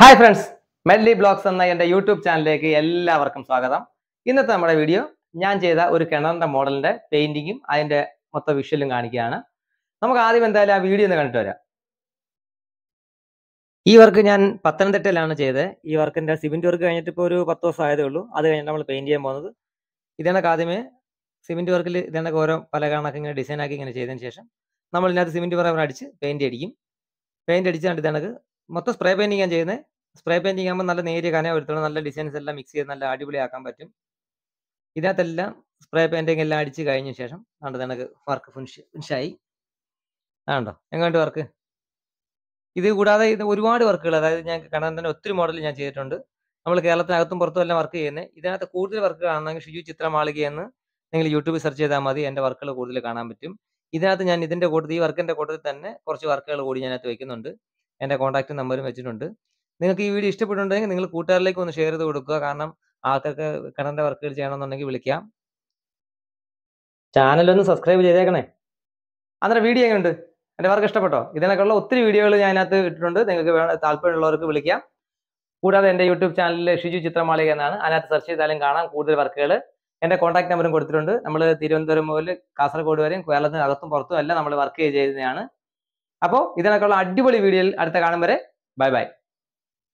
hi friends മെല്ലി blogs എന്ന എൻ്റെ YouTube ചാനലിലേക്ക് എല്ലാവർക്കും സ്വാഗതം ഇന്നത്തെ നമ്മുടെ വീഡിയോ ഞാൻ ചെയ്ത ഒരു കിണറിൻ്റെ മോഡലിൻ്റെ പെയിൻറ്റിങ്ങും അതിൻ്റെ മൊത്തം വിഷ്വലും കാണിക്കുകയാണ് നമുക്ക് ആദ്യം എന്തായാലും ആ വീഡിയോ ഒന്ന് കണ്ടിട്ട് വരാം ഈ വർക്ക് ഞാൻ പത്തനംതിട്ടയിലാണ് ചെയ്തത് ഈ വർക്കിൻ്റെ സിമെൻറ്റ് വർക്ക് കഴിഞ്ഞിട്ട് ഇപ്പോൾ ഒരു പത്ത് ദിവസം ആയതേ ഉള്ളൂ അത് കഴിഞ്ഞിട്ട് നമ്മൾ പെയിൻറ്റ് ചെയ്യാൻ പോകുന്നത് ഇതേണക്ക് ആദ്യമേ സിമെൻറ്റ് വർക്കിൽ ഇതേണക്ക് ഓരോ പല കാണൊക്കെ ഇങ്ങനെ ഡിസൈനാക്കി ഇങ്ങനെ ചെയ്തതിന് ശേഷം നമ്മൾ ഇതിനകത്ത് സിമെൻറ്റ് പറ അടിച്ച് പെയിൻറ്റ് അടിക്കും പെയിൻറ്റ് അടിച്ചാണ്ട് ഇതേണക്ക് മൊത്തം സ്പ്രേ പെയിന്റിംഗ് ആണ് ചെയ്യുന്നത് സ്പ്രേ പെയിന്റിംഗ് ആകുമ്പോൾ നല്ല നേരിയ കന വരുത്തണം നല്ല ഡിസൈൻസ് എല്ലാം മിക്സ് ചെയ്ത് നല്ല അടിപൊളിയാക്കാൻ പറ്റും ഇതിനകത്തെല്ലാം സ്പ്രേ പെയിന്റിംഗ് എല്ലാം അടിച്ച് കഴിഞ്ഞ ശേഷം ആണ്ട് നിനക്ക് വർക്ക് ഫിനിഷ് ഫിനിഷായി ആണ്ടോ എങ്ങോട്ട് വർക്ക് ഇത് കൂടാതെ ഇത് ഒരുപാട് വർക്കുകൾ അതായത് ഞാൻ കാണാൻ തന്നെ ഒത്തിരി മോഡൽ ഞാൻ ചെയ്തിട്ടുണ്ട് നമ്മൾ കേരളത്തിനകത്തും പുറത്തും എല്ലാം വർക്ക് ചെയ്യുന്നത് ഇതിനകത്ത് കൂടുതൽ വർക്ക് കാണണമെങ്കിൽ ഷിജു ചിത്രമാളിക എന്ന് നിങ്ങൾ യൂട്യൂബിൽ സെർച്ച് ചെയ്താൽ മതി എൻ്റെ വർക്കുകൾ കൂടുതൽ കാണാൻ പറ്റും ഇതിനകത്ത് ഞാൻ ഇതിൻ്റെ കൂട്ടത്തിൽ ഈ വർക്കിൻ്റെ കൂട്ടത്തിൽ തന്നെ കുറച്ച് വർക്കുകൾ കൂടി ഞാനകത്ത് വയ്ക്കുന്നുണ്ട് എൻ്റെ കോൺടാക്ട് നമ്പറും വെച്ചിട്ടുണ്ട് നിങ്ങൾക്ക് ഈ വീഡിയോ ഇഷ്ടപ്പെട്ടുണ്ടെങ്കിൽ നിങ്ങൾ കൂട്ടുകാരിലേക്ക് ഒന്ന് ഷെയർ ചെയ്ത് കൊടുക്കുക കാരണം ആൾക്കൊക്കെ കിണറിൻ്റെ വർക്കുകൾ ചെയ്യണമെന്നുണ്ടെങ്കിൽ വിളിക്കാം ചാനലൊന്ന് സബ്സ്ക്രൈബ് ചെയ്തേക്കണേ അന്നേരം വീഡിയോ എങ്ങനെയുണ്ട് എൻ്റെ വർക്ക് ഇഷ്ടപ്പെട്ടോ ഇതിനൊക്കെയുള്ള ഒത്തിരി വീഡിയോകൾ ഞാൻ അതിനകത്ത് ഇട്ടിട്ടുണ്ട് നിങ്ങൾക്ക് താല്പര്യമുള്ളവർക്ക് വിളിക്കാം കൂടാതെ എൻ്റെ യൂട്യൂബ് ചാനലിലെ ഷിജു ചിത്രമാളിക എന്നാണ് അതിനകത്ത് സെർച്ച് ചെയ്താലും കാണാം കൂടുതൽ വർക്കുകൾ എൻ്റെ കോൺടാക്ട് നമ്പറും കൊടുത്തിട്ടുണ്ട് നമ്മൾ തിരുവനന്തപുരം മുതൽ കാസർഗോഡ് വരെയും കേരളത്തിന് അകത്തും പുറത്തും എല്ലാം നമ്മൾ വർക്ക് ചെയ്യുന്നതാണ് അപ്പോൾ ഇതിനൊക്കെയുള്ള അടിപൊളി വീഡിയോയിൽ അടുത്ത കാണും വരെ ബൈ ബൈ